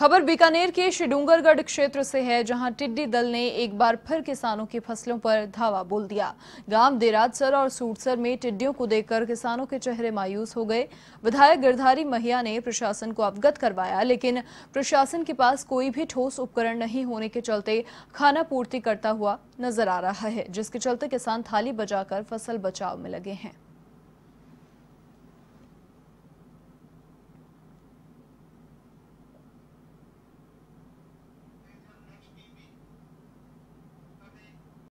खबर बीकानेर के श्रीडूंगरगढ़ क्षेत्र से है जहां टिड्डी दल ने एक बार फिर किसानों की फसलों पर धावा बोल दिया गांव देराजसर और सूटसर में टिड्डियों को देखकर किसानों के चेहरे मायूस हो गए विधायक गिरधारी महिया ने प्रशासन को अवगत करवाया लेकिन प्रशासन के पास कोई भी ठोस उपकरण नहीं होने के चलते खाना पूर्ति करता हुआ नजर आ रहा है जिसके चलते किसान थाली बजाकर फसल बचाव में लगे हैं